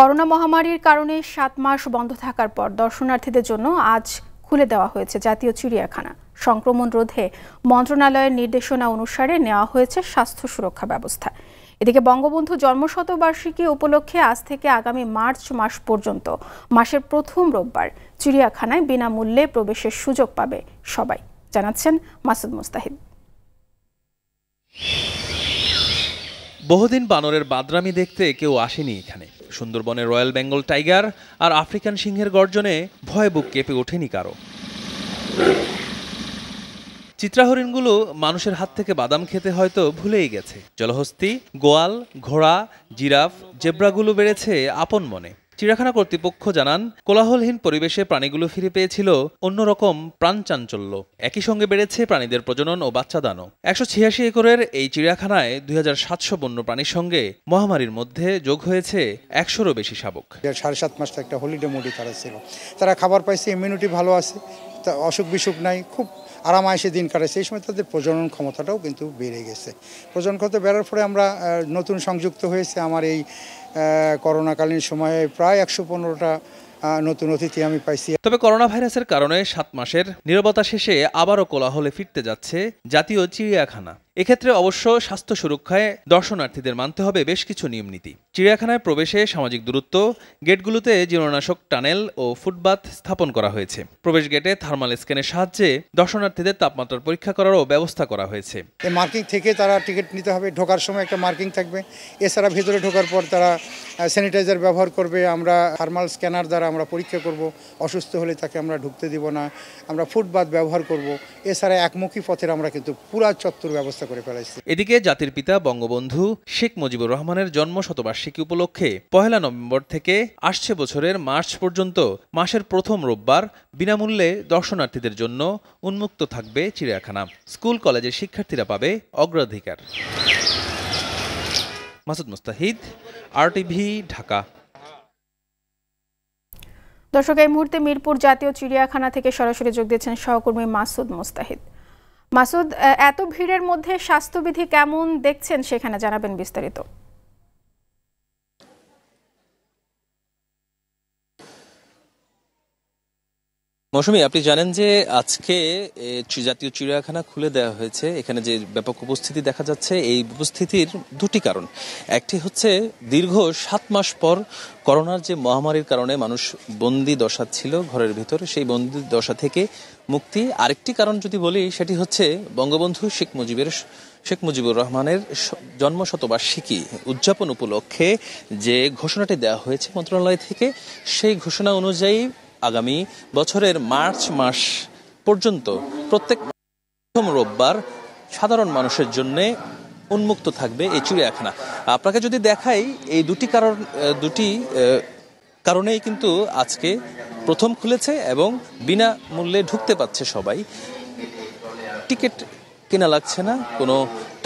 corona মহামারীর কারণে সাত মাস বন্ধ থাকার পর দর্শনার্থীদের জন্য আজ খুলে দেওয়া হয়েছে জাতীয় চিড়িয়াখানা সংক্রমণ রোধে মন্ত্রণালয়ের নির্দেশনা অনুসারে নেওয়া হয়েছে স্বাস্থ্য সুরক্ষা ব্যবস্থা এদিকে বঙ্গবন্ধু জন্মশতবার্ষিকী উপলক্ষে আজ থেকে আগামী মার্চ মাস পর্যন্ত মাসের প্রথম রোববার চিড়িয়াখানায় বিনামূল্যে প্রবেশের সুযোগ পাবে সবাই জানাচ্ছেন মাসুদ মুস্তাহিদ বহুদিন বানরের বাদরামি দেখতে কেউ আসেনি এখানে সুন্দরবনে রয়্যাল বেঙ্গল টাইগার আর আফ্রিকান সিংহের গর্জনে ভয় বুক কেঁপে ওঠেনি কারো চিত্রাহরিণগুলো মানুষের হাত থেকে বাদাম খেতে হয়তো ভুলেই গেছে জলহস্তি গোয়াল ঘোড়া জিরাফ জেব্রাগুলো বেড়েছে আপন মনে চিড়িয়াখানা কর্তৃপক্ষ জানান কোলাহলহীন পরিবেশে প্রাণীগুলো ফিরে পেয়েছিল অন্যরকম প্রাণ চাঞ্চল্য একই সঙ্গে বেড়েছে প্রাণীদের প্রজনন ও বাচ্চাদানও একশো ছিয়াশি একরের এই চিড়িয়াখানায় দুই হাজার সাতশো বন্য প্রাণীর সঙ্গে মহামারীর মধ্যে যোগ হয়েছে একশোরও বেশি শাবক সাড়ে সাত মাসটা একটা হলিডে মুড়ি তারা ছিল তারা খাবার পাইছে ইমিউনিটি ভালো আছে অসুখ বিসুখ নাই খুব আরামায়েসে দিন কাটে সেই সময় তাদের প্রজনন ক্ষমতাটাও কিন্তু বেড়ে গেছে প্রজনন ক্ষমতা বেড়ার ফলে আমরা নতুন সংযুক্ত হয়েছে আমার এই করোনাকালীন সময়ে প্রায় একশো পনেরোটা নতুন অতিথি আমি পাইছি তবে করোনা ভাইরাসের কারণে সাত মাসের নিরবতা শেষে আবারও কোলাহলে ফিরতে যাচ্ছে জাতীয় চিড়িয়াখানা এক্ষেত্রে অবশ্য স্বাস্থ্য সুরক্ষায় দর্শনার্থীদের মানতে হবে বেশ কিছু নিয়মনীতি চিড়িয়াখানায় প্রবেশে সামাজিক দূরত্ব গেটগুলোতে জীবনাশক টানেল ও ফুটপাথ স্থাপন করা হয়েছে প্রবেশ গেটে থার্মাল স্ক্যানের সাহায্যে দর্শনার্থীদের তাপমাত্রার পরীক্ষা করারও ব্যবস্থা করা হয়েছে মার্কিং থেকে তারা টিকিট নিতে হবে ঢোকার সময় একটা মার্কিং থাকবে এছাড়া ভেতরে ঢোকার পর তারা স্যানিটাইজার ব্যবহার করবে আমরা থার্মাল স্ক্যানার দ্বারা আমরা পরীক্ষা করব অসুস্থ হলে তাকে আমরা ঢুকতে দিব না আমরা ফুটপাথ ব্যবহার করব এছাড়া একমুখী পথের আমরা কিন্তু পুরা চত্বর ব্যবস্থা করে ফেলাইছে এদিকে জাতির পিতা বঙ্গবন্ধু শেখ মুজিবুর রহমানের জন্ম শতবার্ষিকী উপলক্ষে পহেলা নভেম্বর থেকে আসছে বছরের মার্চ পর্যন্ত মাসের প্রথম রোববার বিনামূল্যে দর্শনার্থীদের জন্য উন্মুক্ত থাকবে চিড়িয়াখানা স্কুল কলেজের শিক্ষার্থীরা পাবে অগ্রাধিকার মাসুদ মুস্তাহিদ আরটিভি ঢাকা দর্শক এই মুহূর্তে মিরপুর জাতীয় চিড়িয়াখানা থেকে সরাসরি যোগ দিয়েছেন সহকর্মী মাসুদ মুস্তাহিদ মাসুদ এত ভিড়ের মধ্যে স্বাস্থ্যবিধি কেমন দেখছেন সেখানে জানাবেন বিস্তারিত মৌসুমি আপনি জানেন যে আজকে জাতীয় চিড়িয়াখানা খুলে দেওয়া হয়েছে এখানে যে ব্যাপক উপস্থিতি দেখা যাচ্ছে এই উপস্থিতির দুটি কারণ একটি হচ্ছে দীর্ঘ সাত মাস পর করোনার যে মহামারীর কারণে মানুষ বন্দি দশা ছিল ঘরের ভিতরে সেই বন্দি দশা থেকে মুক্তি আরেকটি কারণ যদি বলি সেটি হচ্ছে বঙ্গবন্ধু শেখ মুজিবের শেখ মুজিবুর রহমানের জন্ম শতবার্ষিকী উদযাপন উপলক্ষে যে ঘোষণাটি দেওয়া হয়েছে মন্ত্রণালয় থেকে সেই ঘোষণা অনুযায়ী আগামী বছরের মার্চ মাস পর্যন্ত প্রত্যেক প্রথম রোববার সাধারণ মানুষের জন্য উন্মুক্ত থাকবে এই চিড়িয়াখানা আপনাকে যদি দেখাই এই দুটি কারণ দুটি কারণেই কিন্তু আজকে প্রথম খুলেছে এবং বিনামূল্যে ঢুকতে পাচ্ছে সবাই টিকিট কেনা লাগছে না কোনো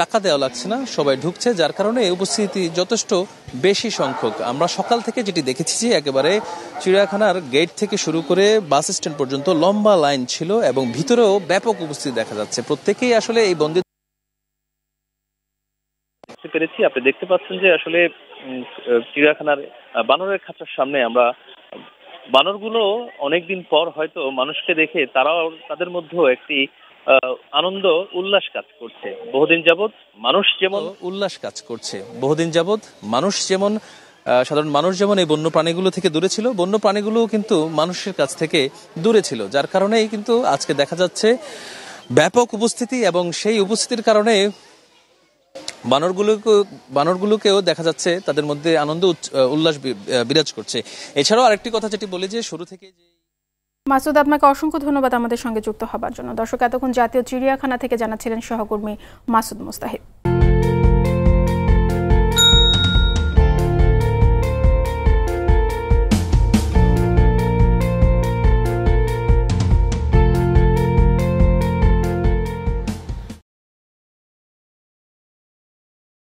টাকা দেওয়া লাগছে না সবাই ঢুকছে যার কারণে উপস্থিতি যথেষ্ট বেশি সংখ্যক আমরা সকাল থেকে যেটি দেখেছি যে একেবারে চিড়িয়াখানার গেট থেকে শুরু করে বাস স্ট্যান্ড পর্যন্ত লম্বা লাইন ছিল এবং ভিতরেও ব্যাপক উপস্থিতি দেখা যাচ্ছে প্রত্যেকেই আসলে এই বন্দি পেরেছি আপনি দেখতে পাচ্ছেন যে আসলে চিড়িয়াখানার বানরের খাঁচার সামনে আমরা বানরগুলো অনেকদিন পর হয়তো মানুষকে দেখে তারাও তাদের মধ্যেও একটি আনন্দ উল্লাস কাজ করছে বহুদিন যাবৎ মানুষ যেমন উল্লাস কাজ করছে বহুদিন যাবৎ মানুষ যেমন সাধারণ মানুষ যেমন এই বন্য প্রাণীগুলো থেকে দূরে ছিল বন্য প্রাণীগুলো কিন্তু মানুষের কাছ থেকে দূরে ছিল যার কারণেই কিন্তু আজকে দেখা যাচ্ছে ব্যাপক উপস্থিতি এবং সেই উপস্থিতির কারণে বানরগুলোকে বানরগুলোকেও দেখা যাচ্ছে তাদের মধ্যে আনন্দ উল্লাস বিরাজ করছে এছাড়াও আরেকটি কথা যেটি বলে যে শুরু থেকে যে মাসুদ আপনাকে অসংখ্য ধন্যবাদ আমাদের সঙ্গে যুক্ত হবার জন্য দর্শক এতক্ষণ জাতীয় চিড়িয়াখানা থেকে জানাচ্ছিলেন সহকর্মী মাসুদ মুস্তাহিদ